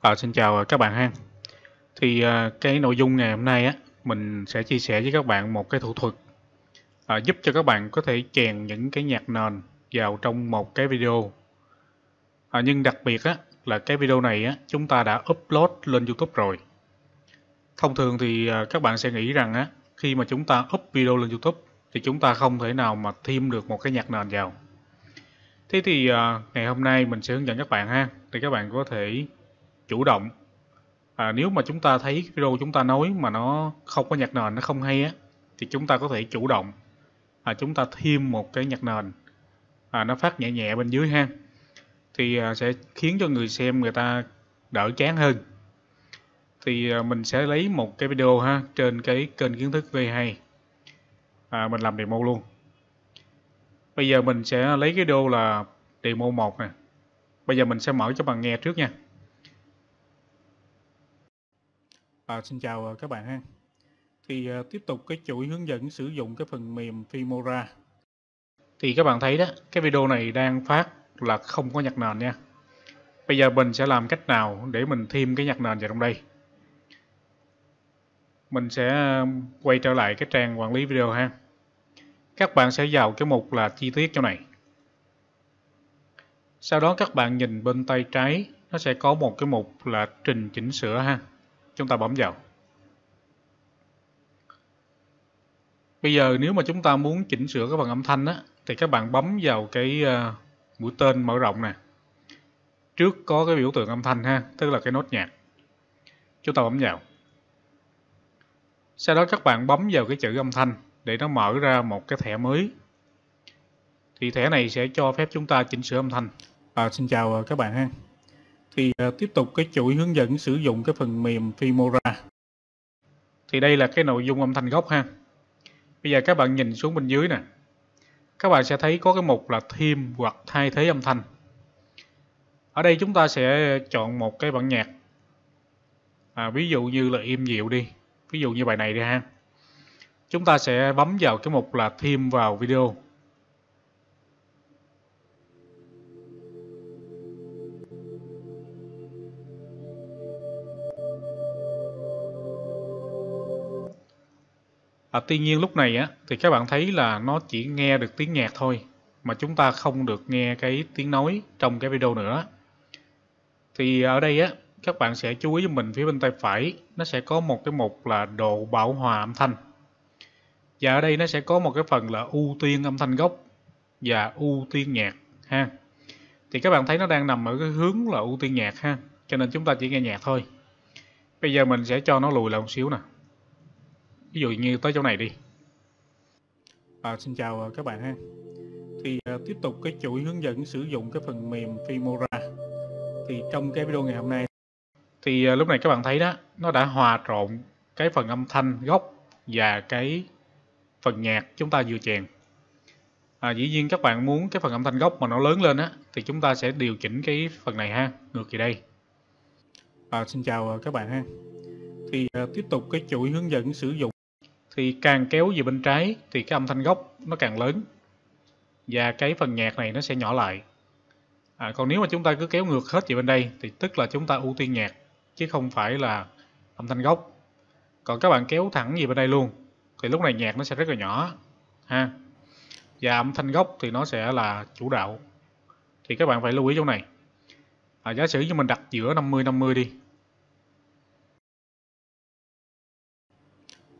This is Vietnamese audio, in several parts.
À, xin chào ờ, các bạn ha. Thì à, cái nội dung ngày hôm nay á, mình sẽ chia sẻ với các bạn một cái thủ thuật à, giúp cho các bạn có thể chèn những cái nhạc nền vào trong một cái video. À, nhưng đặc biệt á, là cái video này á, chúng ta đã upload lên YouTube rồi. Thông thường thì à, các bạn sẽ nghĩ rằng á, khi mà chúng ta up video lên YouTube thì chúng ta không thể nào mà thêm được một cái nhạc nền vào. Thế thì à, ngày hôm nay mình sẽ hướng dẫn các bạn ha, để các bạn có thể chủ động à, nếu mà chúng ta thấy cái video chúng ta nói mà nó không có nhạc nền nó không hay á thì chúng ta có thể chủ động à, chúng ta thêm một cái nhạc nền à, nó phát nhẹ nhẹ bên dưới ha thì à, sẽ khiến cho người xem người ta đỡ chán hơn thì à, mình sẽ lấy một cái video ha trên cái kênh kiến thức V2 à, mình làm demo luôn bây giờ mình sẽ lấy cái video là demo 1 nè bây giờ mình sẽ mở cho bạn nghe trước nha À, xin chào ờ, các bạn ha. Thì à, tiếp tục cái chuỗi hướng dẫn sử dụng cái phần mềm Filmora. Thì các bạn thấy đó, cái video này đang phát là không có nhạc nền nha. Bây giờ mình sẽ làm cách nào để mình thêm cái nhạc nền vào trong đây. Mình sẽ quay trở lại cái trang quản lý video ha. Các bạn sẽ vào cái mục là chi tiết chỗ này. Sau đó các bạn nhìn bên tay trái, nó sẽ có một cái mục là trình chỉnh sửa ha chúng ta bấm vào bây giờ nếu mà chúng ta muốn chỉnh sửa cái phần âm thanh á thì các bạn bấm vào cái ờ, mũi tên mở rộng nè trước có cái biểu tượng âm thanh ha tức là cái nốt nhạc chúng ta bấm vào sau đó các bạn bấm vào cái chữ âm thanh để nó mở ra một cái thẻ mới thì thẻ này sẽ cho phép chúng ta chỉnh sửa âm thanh à, xin chào ờ, các bạn ha thì uh, tiếp tục cái chuỗi hướng dẫn sử dụng cái phần mềm Filmora thì đây là cái nội dung âm thanh gốc ha bây giờ các bạn nhìn xuống bên dưới nè các bạn sẽ thấy có cái mục là thêm hoặc thay thế âm thanh ở đây chúng ta sẽ chọn một cái bản nhạc à, ví dụ như là im dịu đi ví dụ như bài này đi ha chúng ta sẽ bấm vào cái mục là thêm vào video à, tuy nhiên lúc này á thì các bạn thấy là nó chỉ nghe được tiếng nhạc thôi mà chúng ta không được nghe cái tiếng nói trong cái video nữa thì ở đây á các bạn sẽ chú ý cho mình phía bên tay phải nó sẽ có một cái mục là độ bảo hòa âm thanh và ở đây nó sẽ có một cái phần là ưu tiên âm thanh gốc và ưu tiên nhạc ha thì các bạn thấy nó đang nằm ở cái hướng là ưu tiên nhạc ha cho nên chúng ta chỉ nghe nhạc thôi bây giờ mình sẽ cho nó lùi lại một xíu nè ví dụ như tới chỗ này đi à, xin chào à, các bạn ha thì à, tiếp tục cái chuỗi hướng dẫn sử dụng cái phần mềm Filmora thì trong cái video ngày hôm nay thì à, lúc này các bạn thấy đó nó đã hòa trộn cái phần âm thanh gốc và cái phần nhạc chúng ta vừa chèn à, dĩ nhiên các bạn muốn cái phần âm thanh gốc mà nó lớn lên á thì chúng ta sẽ điều chỉnh cái phần này ha ngược về đây à, xin chào à, các bạn ha thì à, tiếp tục cái chuỗi hướng dẫn sử dụng thì càng kéo về bên trái thì cái âm thanh gốc nó càng lớn và cái phần nhạc này nó sẽ nhỏ lại à, còn nếu mà chúng ta cứ kéo ngược hết về bên đây thì tức là chúng ta ưu tiên nhạc chứ không phải là âm thanh gốc còn các bạn kéo thẳng về bên đây luôn thì lúc này nhạc nó sẽ rất là nhỏ ha và âm thanh gốc thì nó sẽ là chủ đạo thì các bạn phải lưu ý chỗ này à, giả sử như mình đặt giữa 50 50 đi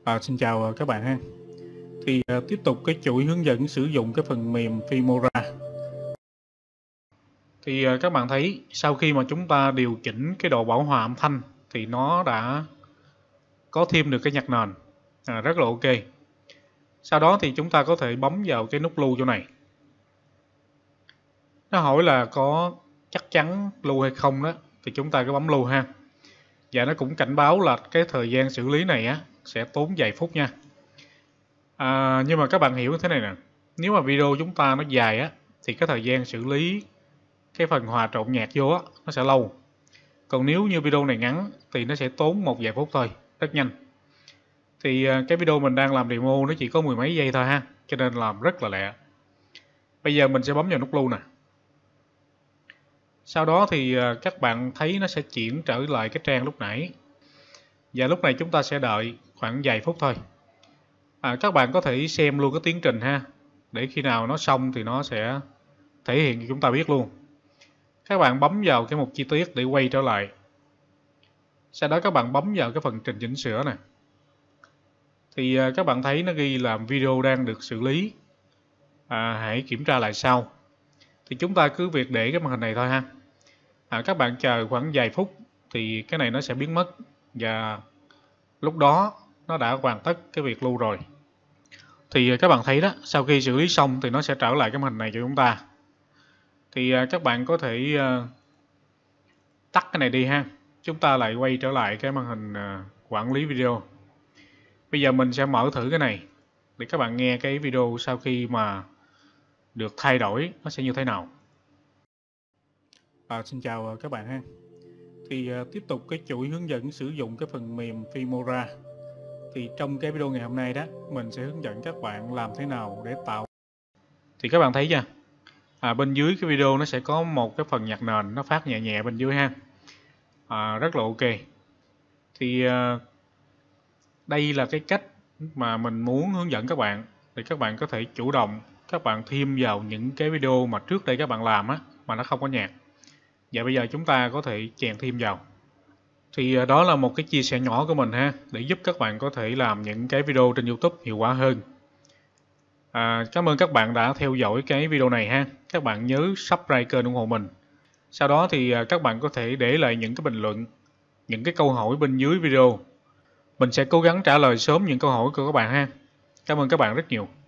À, xin chào à, các bạn ha. Thì à, tiếp tục cái chuỗi hướng dẫn sử dụng cái phần mềm Fimora. Thì à, các bạn thấy sau khi mà chúng ta điều chỉnh cái độ bảo hòa âm thanh thì nó đã có thêm được cái nhạc nền à, rất là ok. Sau đó thì chúng ta có thể bấm vào cái nút lưu chỗ này. Nó hỏi là có chắc chắn lưu hay không đó thì chúng ta cứ bấm lưu ha. Và nó cũng cảnh báo là cái thời gian xử lý này á sẽ tốn vài phút nha à, nhưng mà các bạn hiểu thế này nè nếu mà video chúng ta nó dài á thì cái thời gian xử lý cái phần hòa trộn nhạc vô á nó sẽ lâu còn nếu như video này ngắn thì nó sẽ tốn một vài phút thôi rất nhanh thì à, cái video mình đang làm demo nó chỉ có mười mấy giây thôi ha cho nên làm rất là lẹ bây giờ mình sẽ bấm vào nút lưu nè sau đó thì à, các bạn thấy nó sẽ chuyển trở lại cái trang lúc nãy và lúc này chúng ta sẽ đợi khoảng vài phút thôi à, các bạn có thể xem luôn cái tiến trình ha để khi nào nó xong thì nó sẽ thể hiện cho chúng ta biết luôn các bạn bấm vào cái mục chi tiết để quay trở lại sau đó các bạn bấm vào cái phần trình chỉnh sửa này thì à, các bạn thấy nó ghi là video đang được xử lý à, hãy kiểm tra lại sau thì chúng ta cứ việc để cái màn hình này thôi ha à, các bạn chờ khoảng vài phút thì cái này nó sẽ biến mất và lúc đó nó đã hoàn tất cái việc lưu rồi thì à, các bạn thấy đó sau khi xử lý xong thì nó sẽ trở lại cái màn hình này cho chúng ta thì à, các bạn có thể à, tắt cái này đi ha chúng ta lại quay trở lại cái màn hình quản lý video bây giờ mình sẽ mở thử cái này để các bạn nghe cái video sau khi mà được thay đổi nó sẽ như thế nào à, xin chào các bạn ha thì tiếp tục cái chuỗi hướng dẫn sử dụng cái phần mềm Filmora thì trong cái video ngày hôm nay đó mình sẽ hướng dẫn các bạn làm thế nào để tạo thì các bạn thấy nha à, bên dưới cái video nó sẽ có một cái phần nhạc nền nó phát nhẹ nhẹ bên dưới ha à, rất là ok thì à, đây là cái cách mà mình muốn hướng dẫn các bạn để các bạn có thể chủ động các bạn thêm vào những cái video mà trước đây các bạn làm á mà nó không có nhạc và bây giờ chúng ta có thể chèn thêm vào thì ờ, đó là một cái chia sẻ nhỏ của mình ha để giúp các bạn có thể làm những cái video trên YouTube hiệu quả hơn à, cảm ơn các bạn đã theo dõi cái video này ha các bạn nhớ subscribe kênh ủng hộ mình sau đó thì ờ, các bạn có thể để lại những cái bình luận những cái câu hỏi bên dưới video mình sẽ cố gắng trả lời sớm những câu hỏi của các bạn ha cảm ơn các bạn rất nhiều